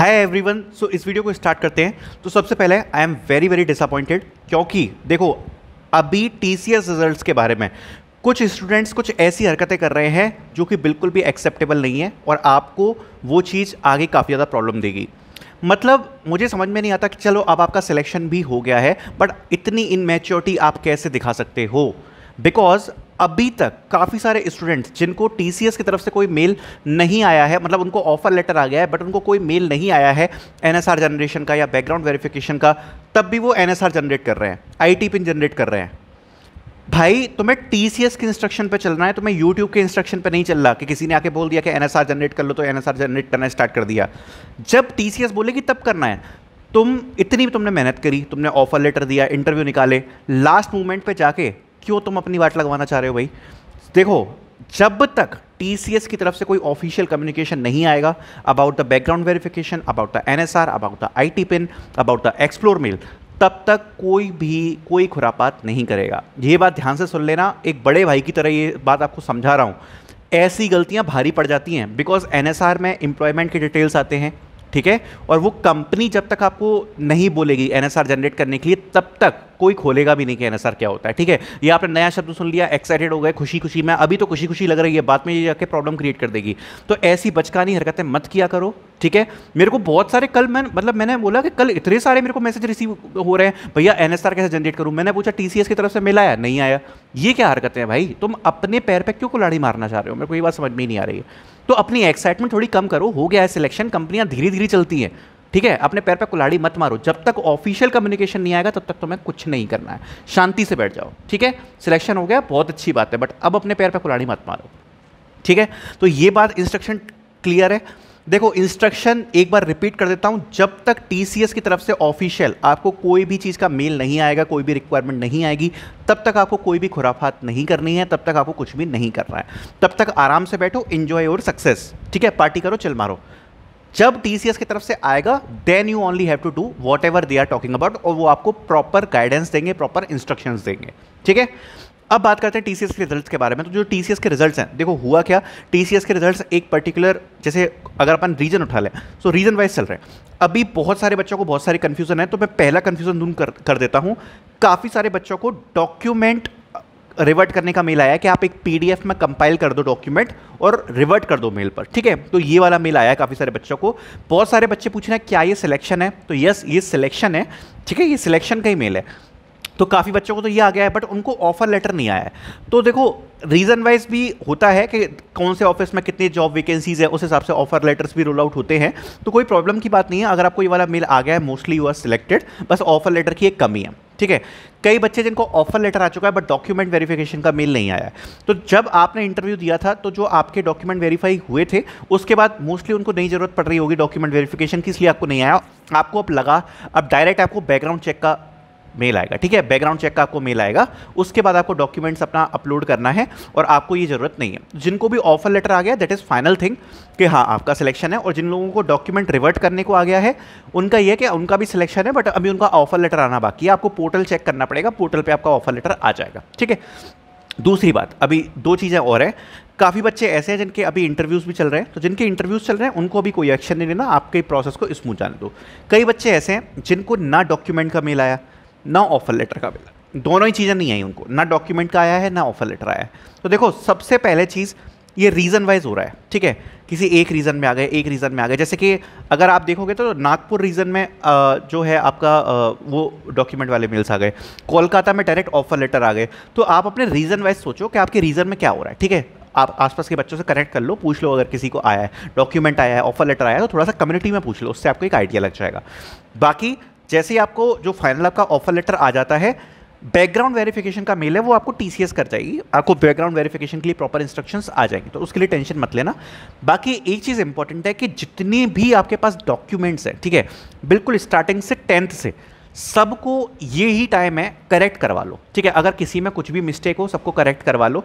hi everyone so इस video को start करते हैं तो सबसे पहले I am very very disappointed क्योंकि देखो अभी टी सी एस रिजल्ट के बारे में कुछ स्टूडेंट्स कुछ ऐसी हरकतें कर रहे हैं जो कि बिल्कुल भी एक्सेप्टेबल नहीं है और आपको वो चीज़ आगे काफ़ी ज़्यादा प्रॉब्लम देगी मतलब मुझे समझ में नहीं आता कि चलो अब आपका सिलेक्शन भी हो गया है बट इतनी इनमेच्योरिटी आप कैसे दिखा सकते हो बिकॉज अभी तक काफ़ी सारे स्टूडेंट्स जिनको टी की तरफ से कोई मेल नहीं आया है मतलब उनको ऑफर लेटर आ गया है बट उनको कोई मेल नहीं आया है एन जनरेशन का या बैकग्राउंड वेरिफिकेशन का तब भी वो एन जनरेट कर रहे हैं आई पिन जनरेट कर रहे हैं भाई तुम्हें टी सी एस के इंस्ट्रक्शन पर चलना है तुम्हें यूट्यूब के इंस्ट्रक्शन पे नहीं चल रहा कि किसी ने आके बोल दिया कि एन एस आर जनरेट कर लो तो एन एस आर जनरेट करना स्टार्ट कर दिया जब टी सी एस बोलेगी तब करना है तुम इतनी भी तुमने मेहनत करी तुमने ऑफर लेटर दिया इंटरव्यू निकाले लास्ट मोमेंट पे जाके क्यों तुम अपनी वाट लगवाना चाह रहे हो भाई देखो जब तक टी की तरफ से कोई ऑफिशियल कम्युनिकेशन नहीं आएगा about the background verification about the NSR about the I pin about the explore mail तब तक कोई भी कोई खुरापात नहीं करेगा ये बात ध्यान से सुन लेना एक बड़े भाई की तरह ये बात आपको समझा रहा हूँ ऐसी गलतियाँ भारी पड़ जाती हैं बिकॉज एन में एम्प्लॉयमेंट के डिटेल्स आते हैं ठीक है और वो कंपनी जब तक आपको नहीं बोलेगी एन जनरेट करने के लिए तब तक कोई खोलेगा भी नहीं कि एनएसआर क्या होता है ठीक है ये आपने नया शब्द सुन लिया एक्साइटेड हो गए खुशी खुशी में अभी तो खुशी खुशी लग रही है बाद में ये जाके प्रॉब्लम क्रिएट कर देगी तो ऐसी बचकानी हरकतें मत किया करो ठीक है मेरे को बहुत सारे कल मैं मतलब मैंने बोला कि कल इतने सारे मेरे को मैसेज रिसीव हो रहे हैं भैया एन कैसे जनरेट करूँ मैंने पूछा टी की तरफ से मिला नहीं आया ये क्या हरकतें हैं भाई तुम अपने पैर पर क्यों कुलाड़ी मारना चाह रहे हो मेरे को ये बात समझ में ही नहीं आ रही है तो अपनी एक्साइटमेंट थोड़ी कम करो हो गया है सिलेक्शन कंपनियां धीरे धीरे चलती हैं ठीक है अपने पैर पर कुलाड़ी मत मारो जब तक ऑफिशियल कम्युनिकेशन नहीं आएगा तब तक तुम्हें कुछ नहीं करना है शांति से बैठ जाओ ठीक है सिलेक्शन हो गया बहुत अच्छी बात है बट अब अपने पैर पर कुलाड़ी मत मारो ठीक है तो ये बात इंस्ट्रक्शन क्लियर है देखो इंस्ट्रक्शन एक बार रिपीट कर देता हूँ जब तक टी की तरफ से ऑफिशियल आपको कोई भी चीज़ का मेल नहीं आएगा कोई भी रिक्वायरमेंट नहीं आएगी तब तक आपको कोई भी खुराफात नहीं करनी है तब तक आपको कुछ भी नहीं करना है तब तक आराम से बैठो इन्जॉय और सक्सेस ठीक है पार्टी करो चल मारो जब टीसीएस की तरफ से आएगा then you only have to do whatever they are talking about और वो आपको प्रॉपर गाइडेंस देंगे प्रॉपर इंस्ट्रक्शन देंगे ठीक है अब बात करते हैं टीसीएस के रिजल्ट्स के बारे में तो जो टीसीएस के रिजल्ट्स हैं देखो हुआ क्या टीसीएस के रिजल्ट्स एक पर्टिकुलर जैसे अगर अपन रीजन उठा लें सो रीजन वाइज चल रहे हैं अभी बहुत सारे बच्चों को बहुत सारी कन्फ्यूजन है तो मैं पहला कन्फ्यूजन दूर कर, कर देता हूँ काफ़ी सारे बच्चों को डॉक्यूमेंट रिवर्ट करने का मेल आया कि आप एक पीडीएफ में कंपाइल कर दो डॉक्यूमेंट और रिवर्ट कर दो मेल पर ठीक है तो ये वाला मेल आया काफ़ी सारे बच्चों को बहुत सारे बच्चे पूछ रहे हैं क्या ये सिलेक्शन है तो यस ये सिलेक्शन है ठीक है ये सिलेक्शन का ही मेल है तो काफ़ी बच्चों को तो ये आ गया है बट उनको ऑफर लेटर नहीं आया है तो देखो रीज़न वाइज भी होता है कि कौन से ऑफिस में कितनी जॉब वैकेंसीज़ है उस हिसाब से ऑफर लेटर्स भी रोल आउट होते हैं तो कोई प्रॉब्लम की बात नहीं है अगर आपको ये वाला मेल आ गया है मोस्टली यू आर सिलेक्टेड बस ऑफर लेटर की एक कमी है ठीक है कई बच्चे जिनको ऑफर लेटर आ चुका है बट डॉक्यूमेंट वेरिफिकेशन का मेल नहीं आया तो जब आपने इंटरव्यू दिया था तो जो आपके डॉक्यूमेंट वेरीफाई हुए थे उसके बाद मोस्टली उनको नई ज़रूरत पड़ रही होगी डॉक्यूमेंट वेरिफिकेशन की इसलिए आपको नहीं आया आपको अब लगा अब डायरेक्ट आपको बैकग्राउंड चेक का मेल आएगा ठीक है बैकग्राउंड चेक का आपको मेल आएगा उसके बाद आपको डॉक्यूमेंट्स अपना अपलोड करना है और आपको ये ज़रूरत नहीं है जिनको भी ऑफर लेटर आ गया दैट इज़ फाइनल थिंग कि हाँ आपका सिलेक्शन है और जिन लोगों को डॉक्यूमेंट रिवर्ट करने को आ गया है उनका यह कि उनका भी सिलेक्शन है बट अभी उनका ऑफर लेटर आना बाकी है आपको पोर्टल चेक करना पड़ेगा पोर्टल पर आपका ऑफर लेटर आ जाएगा ठीक है दूसरी बात अभी दो चीज़ें और हैं काफ़ी बच्चे ऐसे हैं जिनके अभी इंटरव्यूज़ भी चल रहे हैं तो जिनके इंटरव्यूज़ चल रहे हैं उनको अभी कोई एक्शन नहीं लेना आपके प्रोसेस को स्मूथ जाने दो कई बच्चे ऐसे हैं जिनको ना डॉक्यूमेंट का मेल आया ना ऑफर लेटर का मिला दोनों ही चीज़ें नहीं आई उनको ना डॉक्यूमेंट का आया है ना ऑफर लेटर आया है तो देखो सबसे पहले चीज़ ये रीज़न वाइज हो रहा है ठीक है किसी एक रीज़न में आ गए एक रीज़न में आ गए जैसे कि अगर आप देखोगे तो नागपुर रीज़न में आ, जो है आपका आ, वो डॉक्यूमेंट वाले मेल्स आ गए कोलकाता में डायरेक्ट ऑफर लेटर आ गए तो आप अपने रीज़न वाइज सोचो कि आपके रीज़न में क्या हो रहा है ठीक है आप आसपास के बच्चों से कनेक्ट कर लो पूछ लो अगर किसी को आया है डॉक्यूमेंट आया है ऑफर लेटर आया है तो थोड़ा सा कम्युनिटी में पूछ लो उससे आपको एक आइडिया लग जाएगा बाकी जैसे ही आपको जो फाइनल आपका ऑफर लेटर आ जाता है बैकग्राउंड वेरिफिकेशन का मेल है वो आपको टी कर जाएगी आपको बैकग्राउंड वेरिफिकेशन के लिए प्रॉपर इंस्ट्रक्शंस आ जाएंगे तो उसके लिए टेंशन मत लेना बाकी एक चीज़ इंपॉर्टेंट है कि जितने भी आपके पास डॉक्यूमेंट्स हैं ठीक है बिल्कुल स्टार्टिंग से टेंथ से सबको ये ही टाइम है करेक्ट करवा लो ठीक है अगर किसी में कुछ भी मिस्टेक हो सबको करेक्ट करवा लो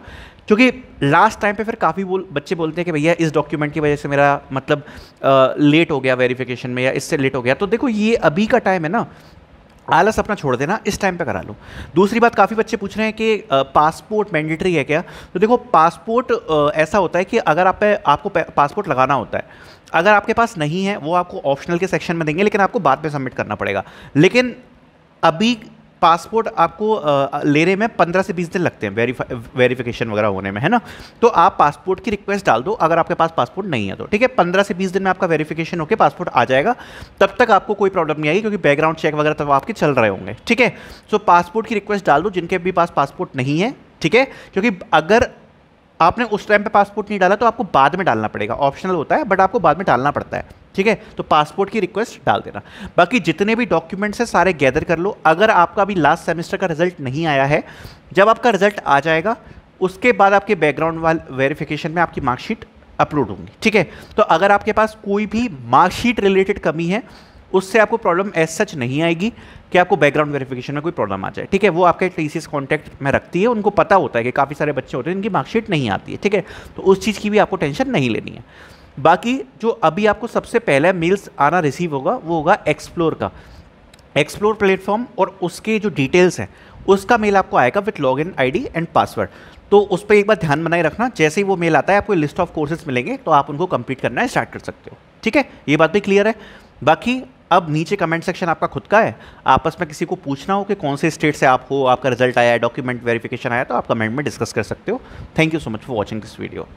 क्योंकि लास्ट टाइम पे फिर काफ़ी बोल बच्चे बोलते हैं कि भैया इस डॉक्यूमेंट की वजह से मेरा मतलब आ, लेट हो गया वेरिफिकेशन में या इससे लेट हो गया तो देखो ये अभी का टाइम है ना आलस अपना छोड़ देना इस टाइम पे करा लो दूसरी बात काफ़ी बच्चे पूछ रहे हैं कि पासपोर्ट मैंडेटरी है क्या तो देखो पासपोर्ट ऐसा होता है कि अगर आप पे आपको पासपोर्ट लगाना होता है अगर आपके पास नहीं है वो आपको ऑप्शनल के सेक्शन में देंगे लेकिन आपको बाद में सबमिट करना पड़ेगा लेकिन अभी पासपोर्ट आपको लेने में पंद्रह से बीस दिन लगते हैं वेरीफाई वेरीफिकेशन वगैरह होने में है ना तो आप पासपोर्ट की रिक्वेस्ट डाल दो अगर आपके पास पासपोर्ट नहीं है तो ठीक है पंद्रह से बीस दिन में आपका वेरीफिकेशन होकर पासपोर्ट आ जाएगा तब तक आपको कोई प्रॉब्लम नहीं आएगी क्योंकि बैकग्राउंड चेक वगैरह तब आपके चल रहे होंगे ठीक है सो पासपोर्ट की रिक्वेस्ट डाल दो जिनके भी पास पासपोर्ट नहीं है ठीक है क्योंकि अगर आपने उस टाइम पे पासपोर्ट नहीं डाला तो आपको बाद में डालना पड़ेगा ऑप्शनल होता है बट आपको बाद में डालना पड़ता है ठीक है तो पासपोर्ट की रिक्वेस्ट डाल देना बाकी जितने भी डॉक्यूमेंट्स हैं सारे गैदर कर लो अगर आपका अभी लास्ट सेमेस्टर का रिजल्ट नहीं आया है जब आपका रिजल्ट आ जाएगा उसके बाद आपके बैकग्राउंड वाले वेरिफिकेशन में आपकी मार्कशीट अपलोड होंगी ठीक है तो अगर आपके पास कोई भी मार्कशीट रिलेटेड कमी है उससे आपको प्रॉब्लम एज सच नहीं आएगी कि आपको बैकग्राउंड वेरिफिकेशन में कोई प्रॉब्लम आ जाए ठीक है वो आपके टी सी कॉन्टैक्ट में रखती है उनको पता होता है कि काफ़ी सारे बच्चे होते हैं इनकी मार्कशीट नहीं आती है ठीक है तो उस चीज़ की भी आपको टेंशन नहीं लेनी है बाकी जो अभी आपको सबसे पहला मेल्स आना रिसीव होगा वो होगा एक्सप्लोर का एक्सप्लोर प्लेटफॉर्म और उसके जो डिटेल्स हैं उसका मेल आपको आएगा with log in I and password तो उस पर एक बार ध्यान बनाए रखना जैसे ही वो मेल आता है आपको लिस्ट ऑफ कोर्सेज मिलेंगे तो आप उनको कंप्लीट करना स्टार्ट कर सकते हो ठीक है ये बात भी क्लियर है बाकी अब नीचे कमेंट सेक्शन आपका खुद का है आपस में किसी को पूछना हो कि कौन से स्टेट से आप हो आपका रिजल्ट आया है डॉक्यूमेंट वेरिफिकेशन आया तो आप कमेंट में डिस्कस कर सकते हो thank you so much for watching this video